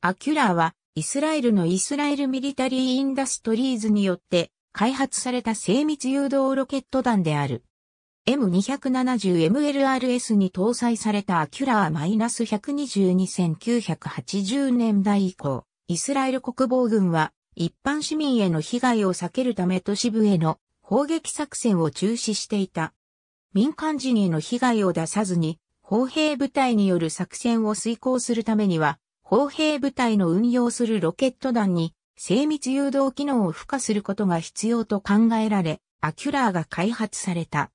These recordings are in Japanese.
アキュラーは、イスラエルのイスラエルミリタリーインダストリーズによって開発された精密誘導ロケット弾である。M270MLRS に搭載されたアキュラー1 2 2 9 8 0年代以降、イスラエル国防軍は一般市民への被害を避けるため都市部への砲撃作戦を中止していた。民間人への被害を出さずに、砲兵部隊による作戦を遂行するためには、砲兵部隊の運用するロケット弾に精密誘導機能を付加することが必要と考えられ、アキュラーが開発された。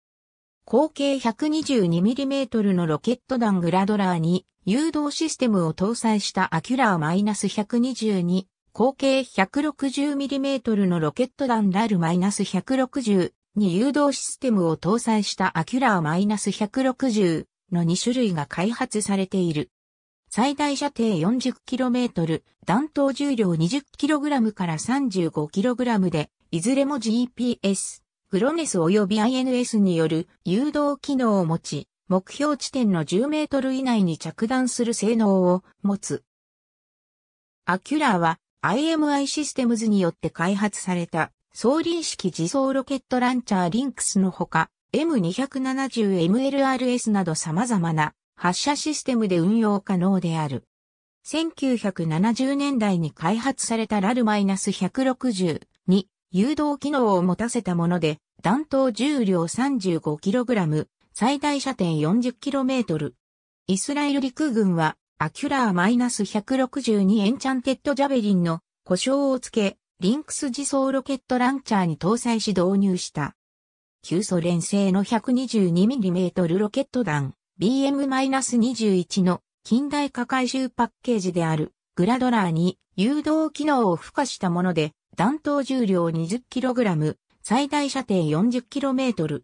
口径 122mm のロケット弾グラドラーに誘導システムを搭載したアキュラー -122、口径 160mm のロケット弾ラル -160 に誘導システムを搭載したアキュラー -160 の2種類が開発されている。最大射程 40km、弾頭重量 20kg から 35kg で、いずれも GPS、グロネス及び INS による誘導機能を持ち、目標地点の10メートル以内に着弾する性能を持つ。アキュラーは IMI システムズによって開発された総輪式自走ロケットランチャーリンクスのほか、M270MLRS など様々な発射システムで運用可能である。1970年代に開発されたラル -160 に誘導機能を持たせたもので、弾頭重量 35kg、最大射程 40km。イスラエル陸軍は、アキュラー -162 エンチャンテッドジャベリンの故障をつけ、リンクス自走ロケットランチャーに搭載し導入した。旧ソ連製の 122mm ロケット弾、BM-21 の近代化回収パッケージであるグラドラーに誘導機能を付加したもので弾頭重量 20kg、最大射程 40km。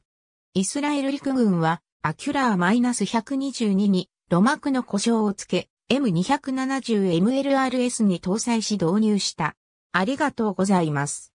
イスラエル陸軍はアキュラー -122 に路膜の故障をつけ M270MLRS に搭載し導入した。ありがとうございます。